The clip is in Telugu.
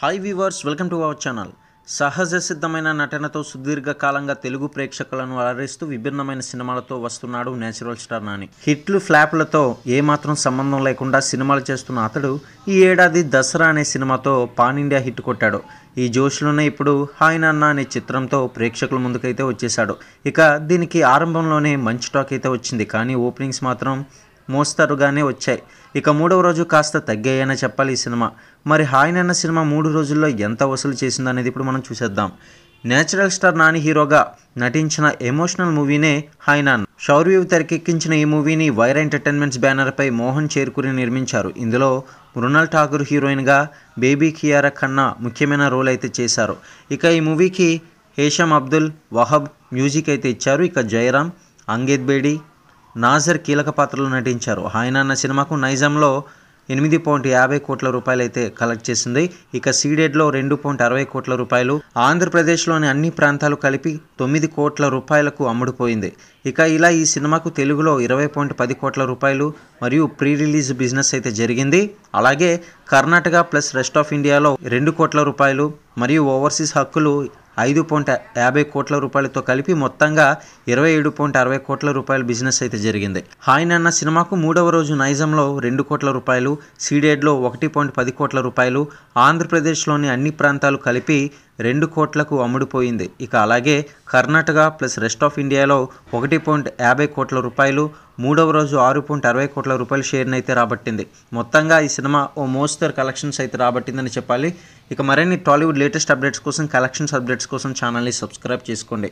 hi viewers welcome to our channel సహజ సిద్ధమైన నటనతో సుదీర్ఘకాలంగా తెలుగు ప్రేక్షకులను అలరిస్తూ విభిన్నమైన సినిమాలతో వస్తున్నాడు నేచురల్ స్టార్ నాని హిట్లు ఫ్లాప్లతో ఏమాత్రం సంబంధం లేకుండా సినిమాలు చేస్తున్న అతడు ఈ ఏడాది దసరా అనే సినిమాతో పాన్ ఇండియా హిట్ కొట్టాడు ఈ జోష్లోనే ఇప్పుడు హాయ్ నాన్న అనే చిత్రంతో ప్రేక్షకుల ముందుకైతే వచ్చేశాడు ఇక దీనికి ఆరంభంలోనే మంచి టాక్ అయితే వచ్చింది కానీ ఓపెనింగ్స్ మాత్రం మోస్తరుగానే వచ్చాయి ఇక మూడవ రోజు కాస్త తగ్గాయనే చెప్పాలి ఈ సినిమా మరి హాయినన్న సినిమా మూడు రోజుల్లో ఎంత వసూలు చేసిందనేది ఇప్పుడు మనం చూసేద్దాం నేచురల్ స్టార్ నాని హీరోగా నటించిన ఎమోషనల్ మూవీనే హైనాన్ షౌర్యవ్ తెరకెక్కించిన ఈ మూవీని వైర్ ఎంటర్టైన్మెంట్స్ బ్యానర్పై మోహన్ చేరుకుని నిర్మించారు ఇందులో మృణాల్ ఠాగూర్ హీరోయిన్గా బేబీ కియారా ఖన్నా ముఖ్యమైన రోల్ అయితే చేశారు ఇక ఈ మూవీకి హేషం అబ్దుల్ వహబ్ మ్యూజిక్ అయితే ఇచ్చారు ఇక జయరామ్ అంగేద్ బేడి నాజర్ కీలక పాత్రలో నటించారు ఆయన అన్న సినిమాకు నైజాంలో ఎనిమిది పాయింట్ యాభై కోట్ల రూపాయలు అయితే కలెక్ట్ చేసింది ఇక సీడెడ్లో రెండు పాయింట్ అరవై కోట్ల రూపాయలు ఆంధ్రప్రదేశ్లోని అన్ని ప్రాంతాలు కలిపి తొమ్మిది కోట్ల రూపాయలకు అమ్ముడుపోయింది ఇక ఇలా ఈ సినిమాకు తెలుగులో ఇరవై పాయింట్ పది కోట్ల రూపాయలు మరియు ప్రీ రిలీజ్ బిజినెస్ అయితే జరిగింది అలాగే కర్ణాటక ప్లస్ రెస్ట్ ఆఫ్ ఇండియాలో రెండు కోట్ల రూపాయలు మరియు ఓవర్సీస్ హక్కులు ఐదు పాయింట్ యాభై కోట్ల రూపాయలతో కలిపి మొత్తంగా ఇరవై ఏడు పాయింట్ అరవై కోట్ల రూపాయల బిజినెస్ అయితే జరిగింది హాయ్ అన్న సినిమాకు మూడవ రోజు నైజంలో రెండు కోట్ల రూపాయలు సీడేడ్లో ఒకటి పాయింట్ పది కోట్ల రూపాయలు ఆంధ్రప్రదేశ్లోని అన్ని ప్రాంతాలు కలిపి రెండు కోట్లకు అమ్ముడుపోయింది ఇక అలాగే కర్ణాటక ప్లస్ రెస్ట్ ఆఫ్ ఇండియాలో ఒకటి పాయింట్ యాభై కోట్ల రూపాయలు మూడవ రోజు ఆరు పాయింట్ అరవై కోట్ల రూపాయల షేర్ని అయితే రాబట్టింది మొత్తంగా ఈ సినిమా ఓ మోస్తర్ కలెక్షన్స్ అయితే రాబట్టిందని చెప్పాలి ఇక మరిన్ని టాలీవుడ్ లేటెస్ట్ అప్డేట్స్ కోసం కలెక్షన్స్ అప్డేట్స్ కోసం ఛానల్ని సబ్స్క్రైబ్ చేసుకోండి